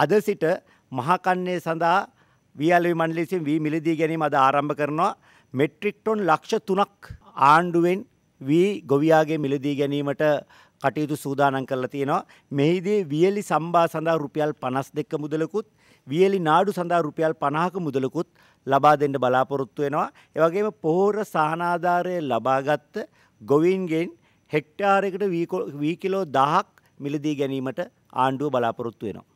අද සිට මහකන්නේ සඳහා වියල්වි මණ්ඩලෙසින් වී මිලදී ගැනීම අද ආරම්භ කරනවා මෙට්‍රික් ටොන් ලක්ෂ තුනක් ආණ්ඩුවෙන් වී ගොවියාගේ මිලදී ගැනීමට කටයුතු සූදානම් කරලා තියෙනවා. මෙහිදී වියලි සම්බා සඳහා රුපියල් 52 මුදලකුත් වියලි නාඩු සඳහා රුපියල් 50ක මුදලකුත් ලබා දෙන්න බලාපොරොත්තු වෙනවා. ඒ වගේම පොහොර සහනාධාරය ලබාගත් ගොවීන්ගෙන් හෙක්ටාරයකට වී කිලෝ 1000ක් මිලදී ගැනීමට ආණ්ඩුව බලාපොරොත්තු වෙනවා.